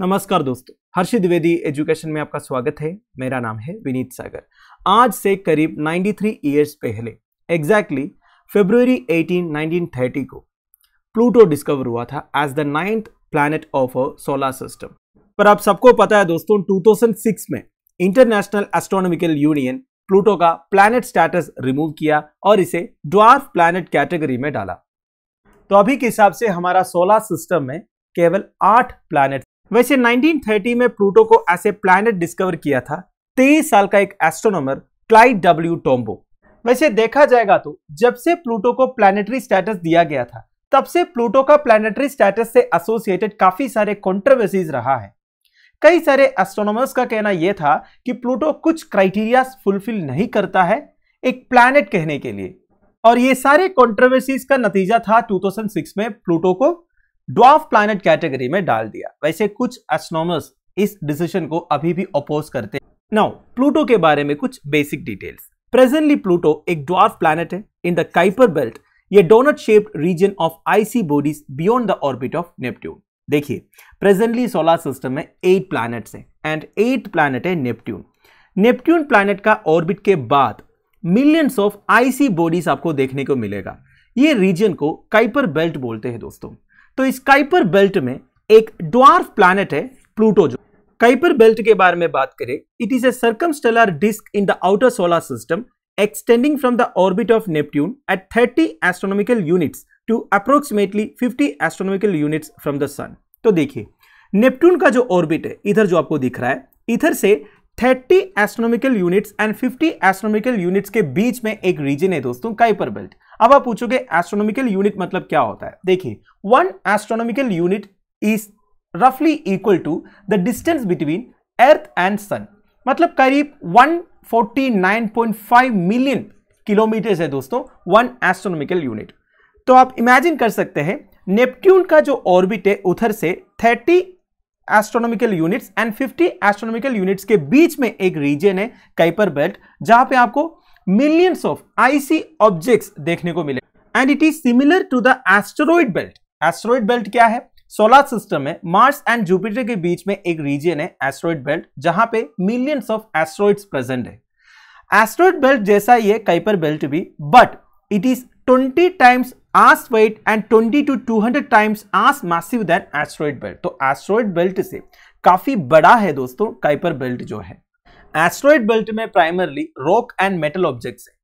नमस्कार दोस्तों हर्ष द्विवेदी एजुकेशन में आपका स्वागत है मेरा नाम है विनीत सागर आज से करीब 93 ईयर्स पहले एग्जैक्टली फेब्रुवरी 18, 1930 को प्लूटो डिस्कवर हुआ था as the ninth planet of a solar system पर आप सबको पता है दोस्तों 2006 में इंटरनेशनल एस्ट्रोनॉमिकल यूनियन प्लूटो का प्लैनेट स्टेटस रिमूव किया और इसे ड्वार्फ प्लैनेट कैटेगरी में डाला तो अभी के हिसाब से हमारा सोलर सिस्टम में केवल आठ प्लैनेट वैसे 1930 में प्लूटो को ऐसे प्लैनेट डिस्कवर किया था तेईस साल का एक एस्ट्रोनॉमर क्लाइड डब्ल्यू टोम्बो वैसे देखा जाएगा तो जब से प्लूटो को प्लानिटरी स्टेटस दिया गया था तब से प्लूटो का प्लानिटरी स्टेटस से एसोसिएटेड काफी सारे कॉन्ट्रोवर्सीज रहा है कई सारे एस्ट्रोनॉमर्स का कहना यह था कि प्लूटो कुछ क्राइटेरिया फुलफिल नहीं करता है एक प्लैनेट कहने के लिए और ये सारे कॉन्ट्रोवर्सीज का नतीजा था 2006 में प्लूटो को ड्वाफ प्लैनेट कैटेगरी में डाल दिया वैसे कुछ एस्ट्रोनॉमर्स इस डिसीजन को अभी भी अपोज करते हैं नाउ प्लूटो के बारे में कुछ बेसिक डिटेल्स प्रेजेंटली प्लूटो एक ड्वार्फ प्लैनेट है इन द काइपर बेल्ट ये donut shaped region of icy bodies beyond the orbit of Neptune देखिए प्रेजेंटली सोलर सिस्टम में एट प्लैनेट्स हैं एंड एट प्लैनेट है नेपट्यून नेपट्यून प्लैनेट का orbit के बाद मिलियंस ऑफ आईसी बॉडीज आपको देखने को मिलेगा ये रीजन को काइपर बेल्ट बोलते हैं दोस्तों तो इस काइपर बेल्ट में एक ड्वार्फ प्लानट है प्लूटो जो काइपर बेल्ट के बारे में बात करें it is a circumstellar disc in the outer solar system extending from the orbit of Neptune at thirty astronomical units to approximately fifty astronomical units from the sun तो देखिए Neptune का जो orbit है इधर जो आपको दिख रहा है इधर से 30 astronomical units and 50 astronomical units के बीच में एक रीजन है दोस्तों काइपर बेल्ट अब आप पूछोगे एस्ट्रोनॉमिकल यूनिट मतलब क्या होता है देखिए वन एस्ट्रोनॉमिकल यूनिट इज रफली equal to the distance between Earth and sun मतलब करीब 149.5 मिलियन किलोमीटर है दोस्तों वन एस्ट्रोनॉमिकल यूनिट तो आप इमेजिन कर सकते हैं नेपट्यून का जो ऑर्बिट है उधर से 30 astronomical units and 50 astronomical units के बीच में एक रीजन है कैपर बेल्ट जहां पे आपको millions of icy objects देखने को मिले and it is similar to the asteroid belt asteroid belt क्या है सोलर सिस्टम में मार्स एंड जुपिटर के बीच में एक रीजन है एस्ट्रॉइड बेल्ट जहां पे मिलियंस ऑफ एस्ट्रॉइड्स प्रेजेंट है एस्ट्रॉइड बेल्ट जैसा ही है काइपर बेल्ट भी but it is 20 times as wide and 20 to 200 times as massive than asteroid belt तो एस्ट्रॉइड बेल्ट से काफी बड़ा है दोस्तों काइपर बेल्ट जो है एस्ट्रॉइड बेल्ट में primarily rock and metal objects है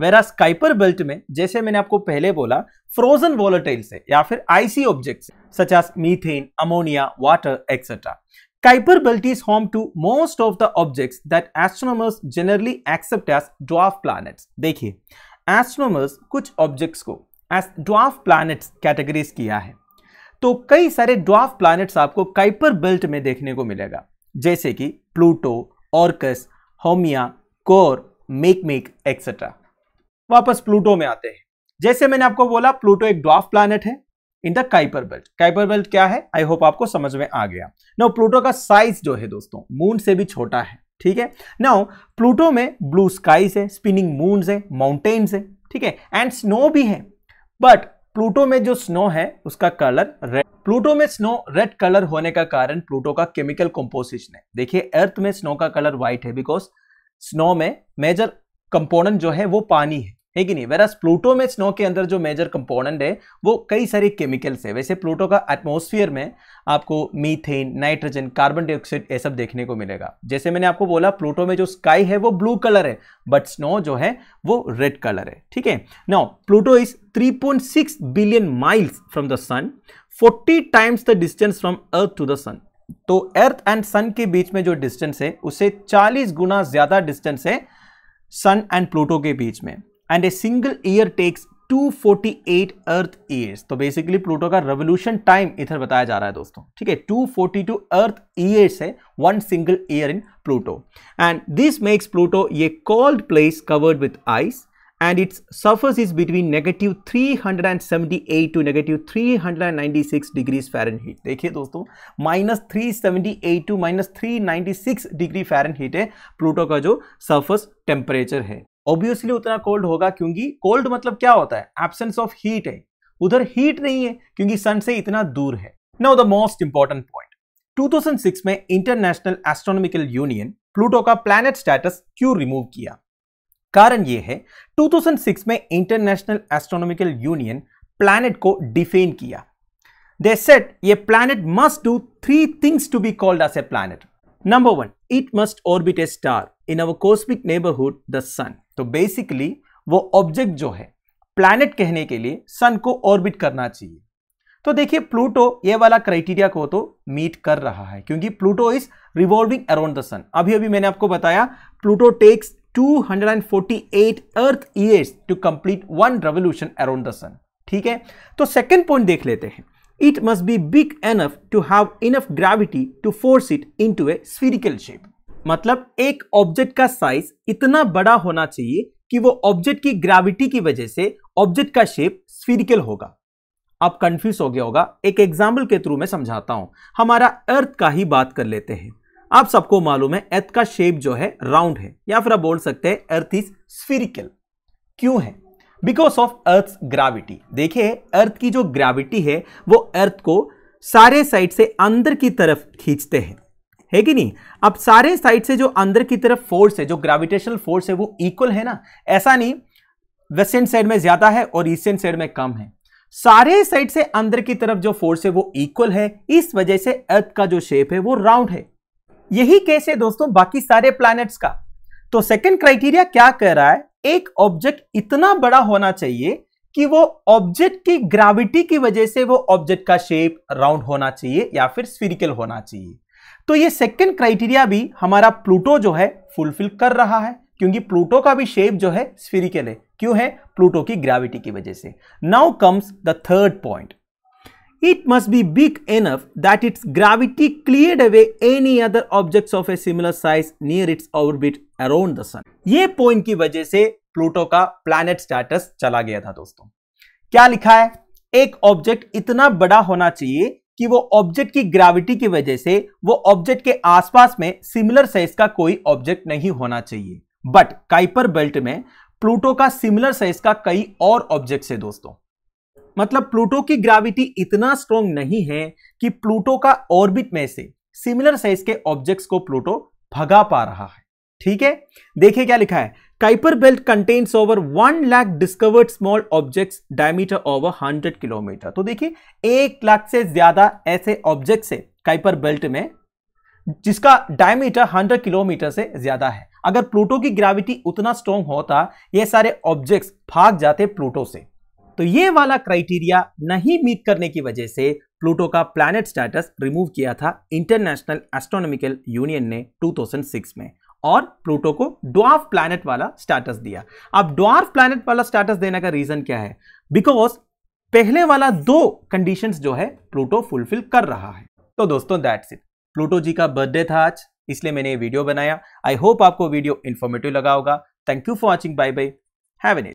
वेरा स्काइपर बेल्ट में जैसे मैंने आपको पहले बोला फ्रोजन वॉलेटाइल्स है या फिर icy objects such as methane ammonia water etcetera Kuiper belt is home to most of the objects that astronomers generally accept as dwarf planets देखिए एस्ट्रोनॉमर्स कुछ ऑब्जेक्ट्स को एज ड्वाफ प्लैनेट्स कैटेगरीज किया है तो कई सारे ड्वाफ प्लैनेट्स आपको Kuiper belt में देखने को मिलेगा जैसे कि Pluto Orcus Haumea Quaoar Makemake etcetera वापस प्लूटो में आते हैं जैसे मैंने आपको बोला प्लूटो एक ड्वाफ प्लानट है in the Kuiper belt Kuiper belt क्या है आई होप आपको समझ में आ गया नो प्लूटो का साइज जो है दोस्तों मून से भी छोटा है ठीक है नो प्लूटो में ब्लू स्काईज है स्पिनिंग मून है माउंटेन्स है ठीक है एंड स्नो भी है बट प्लूटो में जो स्नो है उसका कलर रेड प्लूटो में स्नो रेड कलर होने का कारण प्लूटो का केमिकल कंपोजिशन है देखिए अर्थ में स्नो का कलर व्हाइट है बिकॉज स्नो में मेजर कंपोनेंट जो है वो पानी है है कि नहीं वेरास प्लूटो में स्नो के अंदर जो मेजर कंपोनेंट है वो कई सारे केमिकल्स है वैसे प्लूटो का एटमोसफियर में आपको मीथेन नाइट्रोजन कार्बन डाइऑक्साइड ये सब देखने को मिलेगा जैसे मैंने आपको बोला प्लूटो में जो स्काई है वो ब्लू कलर है बट स्नो जो है वो रेड कलर है ठीक है now Pluto is 3.6 billion miles from the sun 40 times the distance from Earth to the sun तो अर्थ एंड सन के बीच में जो डिस्टेंस है उसे चालीस गुना ज्यादा डिस्टेंस है सन एंड प्लूटो के बीच में and a single year takes 248 Earth years तो बेसिकली प्लूटो का रेवोल्यूशन टाइम इधर बताया जा रहा है दोस्तों ठीक है 242 अर्थ ईयर्स है one single year in Pluto and this makes Pluto a cold place covered with ice and its surface is between negative 378 to negative 396 degrees heat देखिए दोस्तों minus eight to minus six degree heat है Pluto का जो suffers temperature है obviously उतना cold होगा क्योंकि cold मतलब क्या होता है एबसेंस ऑफ हीट है उधर हीट नहीं है क्योंकि सन से इतना दूर है now the most important point 2006 में इंटरनेशनल एस्ट्रोनॉमिकल यूनियन प्लूटो का प्लैनेट स्टेटस क्यों रिमूव किया कारण यह है 2006 में इंटरनेशनल एस्ट्रोनॉमिकल यूनियन प्लैनेट को डिफेन किया they said a planet must do three things to be called as a planet number one it must orbit a star in our cosmic neighbourhood the sun तो basically वो object जो है planet कहने के लिए सन को orbit करना चाहिए तो देखिए प्लूटो ये वाला क्राइटेरिया को तो मीट कर रहा है क्योंकि Pluto is revolving around the sun अभी अभी मैंने आपको बताया Pluto takes 248 Earth years to complete one revolution around the sun ठीक है तो सेकंड पॉइंट देख लेते हैं it must be big enough to have enough gravity to force it into a spherical shape मतलब एक ऑब्जेक्ट का size इतना बड़ा होना चाहिए कि वो ऑब्जेक्ट की ग्रेविटी की वजह से ऑब्जेक्ट का शेप स्फीरिकल होगा आप कंफ्यूज हो गया होगा एक एग्जाम्पल के थ्रू मैं समझाता हूं हमारा अर्थ का ही बात कर लेते हैं आप सबको मालूम है अर्थ का शेप जो है राउंड है या फिर आप बोल सकते हैं अर्थ इज स्फीरिकल क्यों है बिकॉज ऑफ अर्थ ग्राविटी देखिए अर्थ की जो ग्रेविटी है वो अर्थ को सारे साइड से अंदर की तरफ खींचते हैं है कि नहीं अब सारे साइड से जो अंदर की तरफ फोर्स है जो ग्रेविटेशनल फोर्स है वो इक्वल है ना ऐसा नहीं वेस्टर्न साइड में ज्यादा है और ईस्टर्न साइड में कम है सारे साइड से अंदर की तरफ जो फोर्स है वो इक्वल है इस वजह से अर्थ का जो शेप है वो राउंड है यही केस है दोस्तों बाकी सारे प्लैनेट्स का तो सेकंड क्राइटेरिया क्या कह रहा है एक ऑब्जेक्ट इतना बड़ा होना चाहिए कि वो ऑब्जेक्ट की ग्रेविटी की वजह से वो ऑब्जेक्ट का शेप राउंड होना चाहिए या फिर स्फिरिकल होना चाहिए तो ये सेकेंड क्राइटेरिया भी हमारा प्लूटो जो है फुलफिल कर रहा है क्योंकि प्लूटो का भी शेप जो है स्फेरिकल है क्यों है प्लूटो की ग्रेविटी की वजह से now comes the third point it must be big enough that its gravity clear away any other objects of a similar size near its orbit around the sun ये point की वजह से Pluto का planet status चला गया था दोस्तों क्या लिखा है एक ऑब्जेक्ट इतना बड़ा होना चाहिए कि वो ऑब्जेक्ट की ग्रेविटी की वजह से वो ऑब्जेक्ट के आसपास में सिमिलर साइज का कोई ऑब्जेक्ट नहीं होना चाहिए बट काइपर बेल्ट में प्लूटो का सिमिलर साइज का कई और ऑब्जेक्ट है दोस्तों मतलब प्लूटो की ग्रेविटी इतना स्ट्रॉन्ग नहीं है कि प्लूटो का ऑर्बिट में से सिमिलर साइज के ऑब्जेक्ट्स को प्लूटो भगा पा रहा है ठीक है देखिए क्या लिखा है Kuiper belt contains over 1 lakh discovered small objects diameter over 100 kilometre तो देखिए एक लाख से ज्यादा ऐसे ऑब्जेक्ट है काइपर बेल्ट में जिसका डायमीटर 100 किलोमीटर से ज्यादा है अगर प्लूटो की ग्रेविटी उतना स्ट्रॉन्ग होता ये सारे ऑब्जेक्ट्स भाग जाते प्लूटो से तो ये वाला क्राइटेरिया नहीं मीट करने की वजह से प्लूटो का प्लैनेट स्टेटस रिमूव किया था इंटरनेशनल एस्ट्रोनॉमिकल यूनियन ने 2006 में और प्लूटो को ड्वार्फ प्लैनेट वाला स्टेटस दिया अब ड्वार्फ प्लैनेट वाला स्टेटस देने का रीजन क्या है बिकॉज पहले वाला दो कंडीशंस जो है प्लूटो फुलफिल कर रहा है तो दोस्तों दैट्स इट प्लूटो जी का बर्थडे था आज इसलिए मैंने ये वीडियो बनाया आई होप आपको वीडियो इन्फॉर्मेटिव लगा होगा thank you for watching bye bye have N